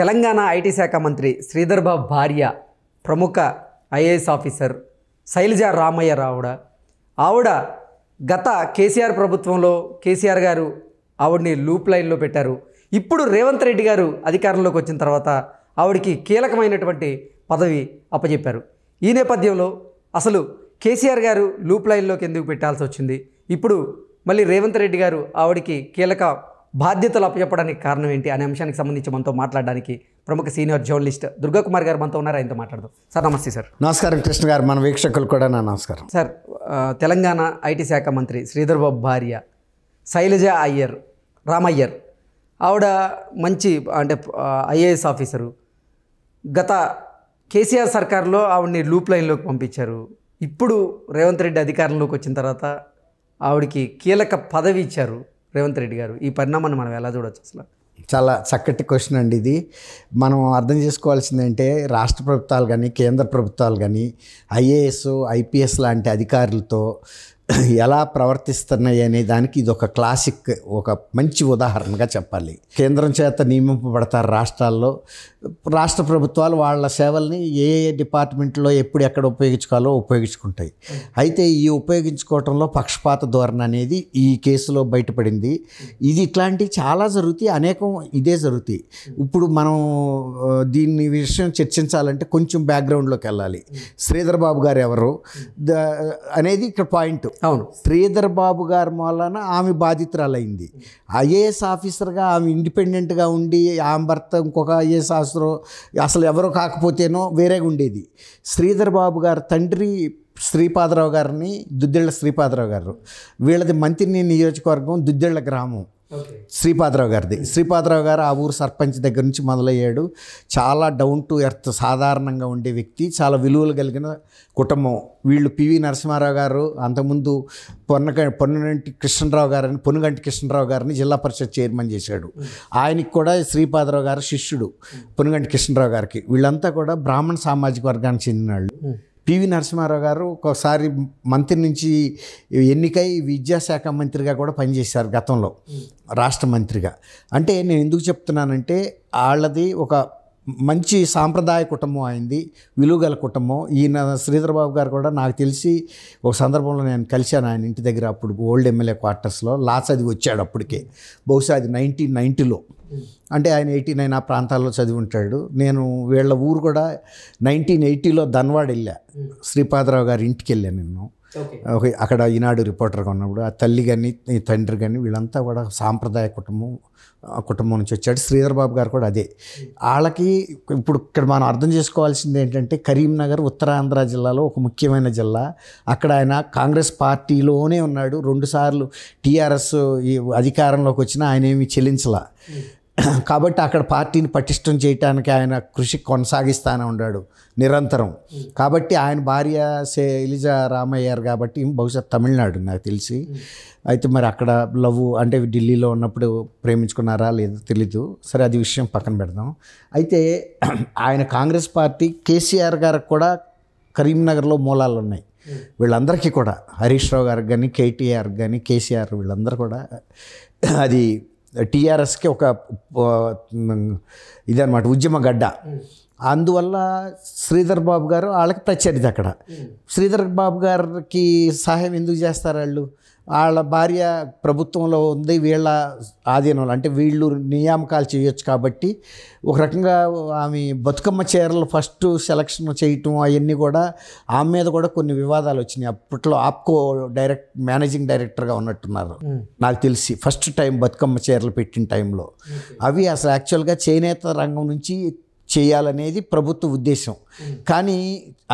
Telangana IT శాఖ మంత్రి శ్రీధర్బాబు భార్య ప్రముఖ ఐఏఎస్ ఆఫీసర్ శైలజ రామయ్య రావుడ ఆవిడ గత కేసీఆర్ ప్రభుత్వంలో కేసీఆర్ గారు ఆవిడని లూప్ లైన్లో పెట్టారు ఇప్పుడు రేవంత్ రెడ్డి గారు అధికారంలోకి వచ్చిన తర్వాత ఆవిడికి కీలకమైనటువంటి పదవి అప్పచెప్పారు ఈ నేపథ్యంలో అసలు కేసీఆర్ గారు లూప్ లైన్లోకి ఎందుకు పెట్టాల్సి వచ్చింది ఇప్పుడు మళ్ళీ రేవంత్ రెడ్డి గారు ఆవిడికి కీలక బాధ్యతలు అప్పచెప్పడానికి కారణం ఏంటి అనే అంశానికి సంబంధించి మనతో మాట్లాడడానికి ప్రముఖ సీనియర్ జర్నలిస్ట్ దుర్గాకుమార్ గారు మనతో ఉన్నారు ఆయనతో మాట్లాడదాం సార్ నమస్తే సార్ నమస్కారం కృష్ణ గారు మన వీక్షకులు కూడా నా నమస్కారం సార్ తెలంగాణ ఐటీ శాఖ మంత్రి శ్రీధర్ బాబు భార్య శైలజ అయ్యర్ రామయ్యర్ ఆవిడ మంచి అంటే ఐఏఎస్ ఆఫీసరు గత కేసీఆర్ సర్కార్లో ఆవిడని లూప్ లైన్లోకి పంపించారు ఇప్పుడు రేవంత్ రెడ్డి అధికారంలోకి వచ్చిన తర్వాత ఆవిడకి కీలక పదవి ఇచ్చారు రేవంత్ రెడ్డి గారు ఈ పరిణామాన్ని మనం ఎలా చూడవచ్చు అసలు చాలా చక్కటి క్వశ్చన్ అండి ఇది మనం అర్థం చేసుకోవాల్సిందంటే రాష్ట్ర ప్రభుత్వాలు కానీ కేంద్ర ప్రభుత్వాలు కానీ ఐఏఎస్ ఐపీఎస్ లాంటి అధికారులతో ఎలా ప్రవర్తిస్తున్నాయి అనే దానికి ఇది ఒక క్లాసిక్ ఒక మంచి ఉదాహరణగా చెప్పాలి కేంద్రం చేత నియమింపబడతారు రాష్ట్రాల్లో రాష్ట్ర ప్రభుత్వాలు వాళ్ళ సేవల్ని ఏ ఏ డిపార్ట్మెంట్లో ఎప్పుడు ఎక్కడ ఉపయోగించుకోవాలో ఉపయోగించుకుంటాయి అయితే ఈ ఉపయోగించుకోవటంలో పక్షపాత ధోరణ అనేది ఈ కేసులో బయటపడింది ఇది ఇట్లాంటివి చాలా జరుగుతాయి అనేకం ఇదే జరుగుతాయి ఇప్పుడు మనం దీని విషయం చర్చించాలంటే కొంచెం బ్యాక్గ్రౌండ్లోకి వెళ్ళాలి శ్రీధర్ బాబు గారు ఎవరు అనేది ఇక్కడ పాయింట్ అవును శ్రీధర్ బాబు గారు వలన ఆమె బాధితురాలైంది ఐఏఎస్ ఆఫీసర్గా ఆమె ఇండిపెండెంట్గా ఉండి ఆమె భర్త ఇంకొక ఐఏఎస్ ఆఫీసర్ శాస్త్రం అసలు ఎవరు కాకపోతేనో వేరేగా ఉండేది శ్రీధర్ బాబు గారు తండ్రి శ్రీపాదరావు గారిని దుద్దిళ్ళ శ్రీపాదరావు గారు వీళ్ళది మంత్రిని నియోజకవర్గం దుద్దిళ్ళ గ్రామం శ్రీపాదరావు గారిది శ్రీపాదరావు గారు ఆ ఊరు సర్పంచ్ దగ్గర నుంచి మొదలయ్యాడు చాలా డౌన్ టు ఎర్త్ సాధారణంగా ఉండే వ్యక్తి చాలా విలువలు కలిగిన కుటుంబం వీళ్ళు పివి నరసింహారావు గారు అంతకుముందు పొన్నక పొన్నగంటి కృష్ణరావు గారిని పొనుగంటి కృష్ణరావు గారిని జిల్లా పరిషత్ చైర్మన్ చేశాడు ఆయనకి కూడా శ్రీపాదరావు గారు శిష్యుడు పొన్నుగంటి కృష్ణరావు గారికి వీళ్ళంతా కూడా బ్రాహ్మణ సామాజిక వర్గానికి చెందిన వాళ్ళు పివి నరసింహారావు గారు ఒకసారి మంత్రి నుంచి ఎన్నికై విద్యాశాఖ మంత్రిగా కూడా పనిచేశారు గతంలో రాష్ట్ర మంత్రిగా అంటే నేను ఎందుకు చెప్తున్నానంటే వాళ్ళది ఒక మంచి సాంప్రదాయ కుటుంబం అయింది విలువగల కుటుంబం ఈయన శ్రీధరబాబు గారు కూడా నాకు తెలిసి ఒక సందర్భంలో నేను కలిశాను ఆయన ఇంటి దగ్గర అప్పుడు ఓల్డ్ ఎమ్మెల్యే క్వార్టర్స్లో లాస్ అది వచ్చాడు అప్పటికే బహుశా అది నైన్టీన్ నైంటీలో అంటే ఆయన ఎయిటీ నైన్ ఆ ప్రాంతాల్లో చదివి ఉంటాడు నేను వీళ్ళ ఊరు కూడా నైన్టీన్ ఎయిటీలో ధన్వాడ వెళ్ళా శ్రీపాదరావు గారి ఇంటికి వెళ్ళాను నేను అక్కడ ఈనాడు రిపోర్టర్గా ఉన్నప్పుడు ఆ తల్లి కానీ తండ్రి కానీ వీళ్ళంతా కూడా సాంప్రదాయ కుటుంబం కుటుంబం నుంచి వచ్చాడు శ్రీధర్ బాబు గారు కూడా అదే వాళ్ళకి ఇప్పుడు ఇక్కడ మనం అర్థం చేసుకోవాల్సింది ఏంటంటే కరీంనగర్ ఉత్తరాంధ్ర జిల్లాలో ఒక ముఖ్యమైన జిల్లా అక్కడ ఆయన కాంగ్రెస్ పార్టీలోనే ఉన్నాడు రెండుసార్లు టీఆర్ఎస్ అధికారంలోకి వచ్చినా ఆయన ఏమి చెల్లించలా కాబట్టి అక్కడ పార్టీని పటిష్టం చేయడానికి ఆయన కృషి కొనసాగిస్తానే ఉన్నాడు నిరంతరం కాబట్టి ఆయన భార్య సే ఎలిజా రామయ్యారు కాబట్టి బహుశా తమిళనాడు నాకు తెలిసి అయితే మరి అక్కడ లవ్ అంటే ఢిల్లీలో ఉన్నప్పుడు ప్రేమించుకున్నారా లేదో తెలీదు సరే అది విషయం పక్కన పెడదాం అయితే ఆయన కాంగ్రెస్ పార్టీ కేసీఆర్ గారికి కూడా కరీంనగర్లో మూలాలు ఉన్నాయి వీళ్ళందరికీ కూడా హరీష్ రావు గారికి కానీ కేటీఆర్ కానీ కేసీఆర్ వీళ్ళందరూ కూడా అది టీఆర్ఎస్కి ఒక ఇదనమాట ఉద్యమ గడ్డ అందువల్ల శ్రీధర్ బాబు గారు వాళ్ళకి ప్రత్యర్థి అక్కడ శ్రీధర్ బాబు గారికి సహాయం ఎందుకు చేస్తారు వాళ్ళు వాళ్ళ భార్య ప్రభుత్వంలో ఉంది వీళ్ళ ఆధీనంలో అంటే వీళ్ళు నియామకాలు చేయొచ్చు కాబట్టి ఒక రకంగా ఆమె బతుకమ్మ చీరలు ఫస్ట్ సెలక్షన్ చేయటం అవన్నీ కూడా ఆమె మీద కూడా కొన్ని వివాదాలు వచ్చినాయి అప్పట్లో ఆప్కో డైరెక్ట్ మేనేజింగ్ డైరెక్టర్గా ఉన్నట్టున్నారు నాకు తెలిసి ఫస్ట్ టైం బతుకమ్మ చీరలు పెట్టిన టైంలో అవి అసలు యాక్చువల్గా చేనేత రంగం నుంచి చేయాలనేది ప్రభుత్వ ఉద్దేశం కానీ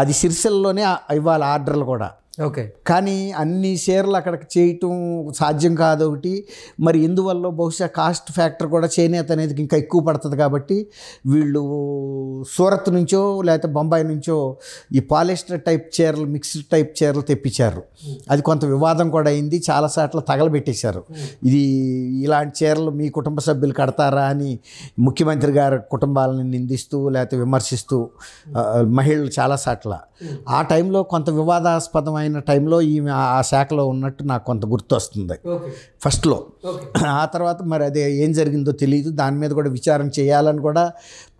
అది సిరిసిల్లలోనే ఇవ్వాలి ఆర్డర్లు కూడా ఓకే కానీ అన్ని షేర్లు అక్కడికి చేయటం సాధ్యం కాదు ఒకటి మరి ఇందువల్ల బహుశా కాస్ట్ ఫ్యాక్టర్ కూడా చేనేత అనేది ఇంకా ఎక్కువ పడుతుంది కాబట్టి వీళ్ళు సూరత్ నుంచో లేకపోతే బొంబాయి నుంచో ఈ పాలిస్టర్ టైప్ చీరలు మిక్స్డ్ టైప్ చీరలు తెప్పించారు అది కొంత వివాదం కూడా అయింది చాలా సార్లు తగలబెట్టేశారు ఇది ఇలాంటి చీరలు మీ కుటుంబ సభ్యులు కడతారా అని ముఖ్యమంత్రి గారి కుటుంబాలను నిందిస్తూ లేకపోతే విమర్శిస్తూ మహిళలు చాలా సార్లు ఆ టైంలో కొంత వివాదాస్పదమైన ఆయన టైంలో ఈమె ఆ శాఖలో ఉన్నట్టు నాకు కొంత గుర్తొస్తుంది ఫస్ట్లో ఆ తర్వాత మరి అదే ఏం జరిగిందో తెలియదు దాని మీద కూడా విచారణ చేయాలని కూడా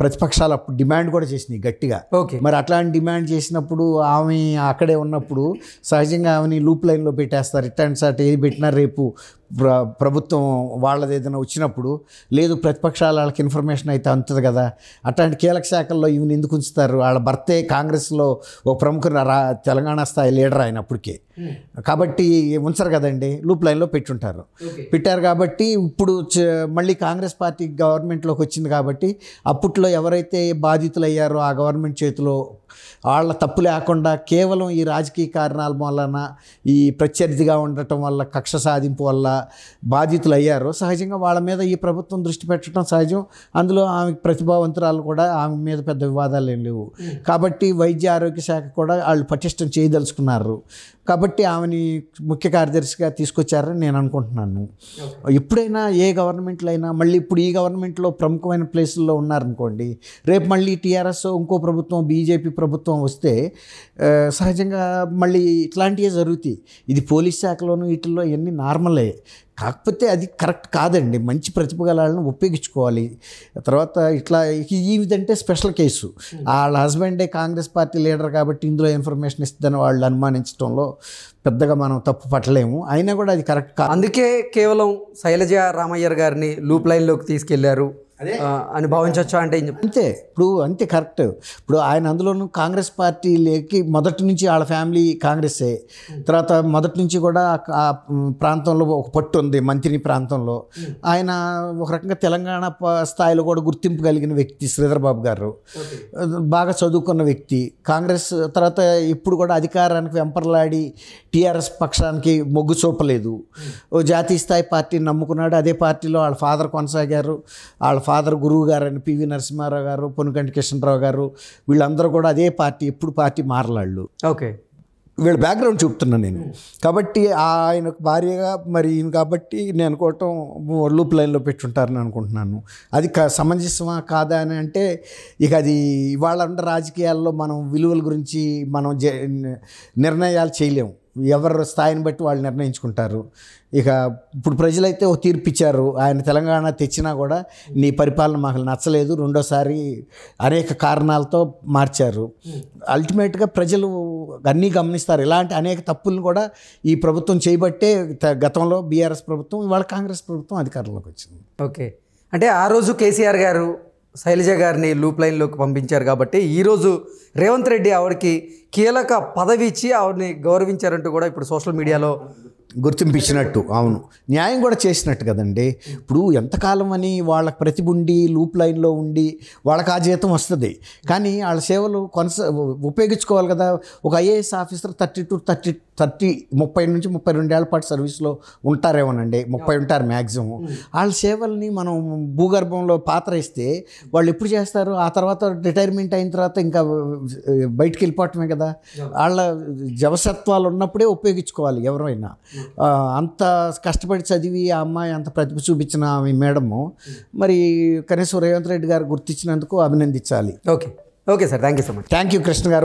ప్రతిపక్షాలు అప్పుడు డిమాండ్ కూడా చేసినాయి గట్టిగా మరి అట్లాంటి డిమాండ్ చేసినప్పుడు ఆమె అక్కడే ఉన్నప్పుడు సహజంగా ఆమెని లూప్ లైన్లో పెట్టేస్తారు ఇట్లాంటి సార్ ఏది పెట్టినా రేపు ప్ర ప్రభుత్వం వాళ్ళది ఏదైనా వచ్చినప్పుడు లేదు ప్రతిపక్షాలు వాళ్ళకి ఇన్ఫర్మేషన్ అయితే అందుతుంది కదా అట్లాంటి కీలక శాఖల్లో ఈమెను ఎందుకు ఉంచుతారు వాళ్ళ భర్తే కాంగ్రెస్లో ఒక ప్రముఖ రా తెలంగాణ స్థాయి లీడర్ ఆయన అప్పటికే hmm. కాబట్టి ఉంచరు కదండి లూప్ లైన్లో పెట్టుంటారు పెట్టారు కాబట్టి ఇప్పుడు మళ్ళీ కాంగ్రెస్ పార్టీ గవర్నమెంట్లోకి వచ్చింది కాబట్టి అప్పట్లో ఎవరైతే బాధితులయ్యారో ఆ గవర్నమెంట్ చేతిలో వాళ్ళ తప్పు లేకుండా కేవలం ఈ రాజకీయ కారణాల వలన ఈ ప్రత్యర్థిగా ఉండటం వల్ల కక్ష సాధింపు వల్ల బాధితులు అయ్యారు సహజంగా వాళ్ళ మీద ఈ ప్రభుత్వం దృష్టి పెట్టడం సహజం అందులో ఆమె ప్రతిభావంతురాలు కూడా ఆమె మీద పెద్ద వివాదాలు ఏం లేవు కాబట్టి వైద్య ఆరోగ్య శాఖ కూడా వాళ్ళు పటిష్టం చేయదలుచుకున్నారు కాబట్టి ఆమెని ముఖ్య కార్యదర్శిగా తీసుకొచ్చారని నేను అనుకుంటున్నాను ఎప్పుడైనా ఏ గవర్నమెంట్లో అయినా మళ్ళీ ఇప్పుడు ఈ గవర్నమెంట్లో ప్రముఖమైన ప్లేసుల్లో ఉన్నారనుకోండి రేపు మళ్ళీ టీఆర్ఎస్ ఇంకో ప్రభుత్వం బీజేపీ ప్రభుత్వం ప్రభుత్వం వస్తే సహజంగా మళ్ళీ ఇట్లాంటివే జరుగుతాయి ఇది పోలీస్ శాఖలోనూ వీటిల్లో ఇవన్నీ నార్మలే కాకపోతే అది కరెక్ట్ కాదండి మంచి ప్రతిభ గలాలను ఉపయోగించుకోవాలి తర్వాత ఇట్లా విధంటే స్పెషల్ కేసు hmm. వాళ్ళ హస్బెండే కాంగ్రెస్ పార్టీ లీడర్ కాబట్టి ఇందులో ఇన్ఫర్మేషన్ ఇస్తుందని వాళ్ళు అనుమానించడంలో పెద్దగా మనం తప్పు పట్టలేము అయినా కూడా అది కరెక్ట్ కాదు అందుకే కేవలం శైలజ రామయ్యర్ గారిని లూప్ లైన్లోకి తీసుకెళ్లారు అని భావించవచ్చు అంటే అంతే ఇప్పుడు అంతే కరెక్ట్ ఇప్పుడు ఆయన అందులోనూ కాంగ్రెస్ పార్టీ లేకి మొదటి నుంచి వాళ్ళ ఫ్యామిలీ కాంగ్రెస్సే తర్వాత మొదటి నుంచి కూడా ఆ ప్రాంతంలో ఒక పట్టు ఉంది మంత్రిని ప్రాంతంలో ఆయన ఒక రకంగా తెలంగాణ స్థాయిలో కూడా గుర్తింపు కలిగిన వ్యక్తి శ్రీధర్బాబు గారు బాగా చదువుకున్న వ్యక్తి కాంగ్రెస్ తర్వాత ఇప్పుడు కూడా అధికారానికి వెంపర్లాడి టీఆర్ఎస్ పక్షానికి మొగ్గు చూపలేదు జాతీయ స్థాయి పార్టీని నమ్ముకున్నాడు అదే పార్టీలో వాళ్ళ ఫాదర్ కొనసాగారు వాళ్ళ ఫాదర్ గురువు గారు అని పివి నరసింహారావు గారు పొనుకంటి కృష్ణరావు గారు వీళ్ళందరూ కూడా అదే పార్టీ ఎప్పుడు పార్టీ మారలాళ్ళు ఓకే వీళ్ళ బ్యాక్గ్రౌండ్ చూపుతున్నాను నేను కాబట్టి ఆయన భార్యగా మరి ఈయన కాబట్టి నేను అనుకోవటం లూప్ లైన్లో పెట్టుంటారని అనుకుంటున్నాను అది సమంజసమా కాదా అని అంటే ఇక అది ఇవాళ ఉన్న రాజకీయాల్లో మనం విలువల గురించి మనం నిర్ణయాలు చేయలేము ఎవరు స్థాయిని బట్టి వాళ్ళు నిర్ణయించుకుంటారు ఇక ఇప్పుడు ప్రజలైతే ఓ తీర్పు ఇచ్చారు ఆయన తెలంగాణ తెచ్చినా కూడా నీ పరిపాలన మాకు నచ్చలేదు రెండోసారి అనేక కారణాలతో మార్చారు అల్టిమేట్గా ప్రజలు అన్నీ గమనిస్తారు ఇలాంటి అనేక తప్పులను కూడా ఈ ప్రభుత్వం చేయబట్టే గతంలో బీఆర్ఎస్ ప్రభుత్వం ఇవాళ కాంగ్రెస్ ప్రభుత్వం అధికారంలోకి వచ్చింది ఓకే అంటే ఆ రోజు కేసీఆర్ గారు శైలజ గారిని లూప్ లైన్లోకి పంపించారు కాబట్టి ఈరోజు రేవంత్ రెడ్డి ఆవిడకి కీలక పదవి ఇచ్చి ఆవిడని గౌరవించారంటూ కూడా ఇప్పుడు సోషల్ మీడియాలో గుర్తింపించినట్టు అవును న్యాయం కూడా చేసినట్టు కదండి ఇప్పుడు ఎంతకాలం అని వాళ్ళ ప్రతిభ ఉండి లూప్ లైన్లో ఉండి వాళ్ళకి ఆ జీతం వస్తుంది కానీ వాళ్ళ సేవలు కొనస ఉపయోగించుకోవాలి కదా ఒక IAS officer thirty two thirty thirty ముప్పై నుంచి ముప్పై రెండేళ్ల పాటు సర్వీస్లో ఉంటారేమోనండి ముప్పై ఉంటారు మ్యాక్సిమం వాళ్ళ సేవల్ని మనం భూగర్భంలో పాత్ర ఇస్తే వాళ్ళు ఎప్పుడు చేస్తారు ఆ తర్వాత రిటైర్మెంట్ అయిన తర్వాత ఇంకా బయటికి వెళ్ళిపోవటమే కదా వాళ్ళ జవసత్వాలు ఉన్నప్పుడే ఉపయోగించుకోవాలి ఎవరైనా అంత కష్టపడి చదివి ఆ అమ్మాయి అంత ప్రతిభ చూపించిన ఆమె మేడము మరి కనీసం రేవంత్ రెడ్డి గారు గుర్తించినందుకు అభినందించాలి okay okay sir thank you so much thank you Krishna గారు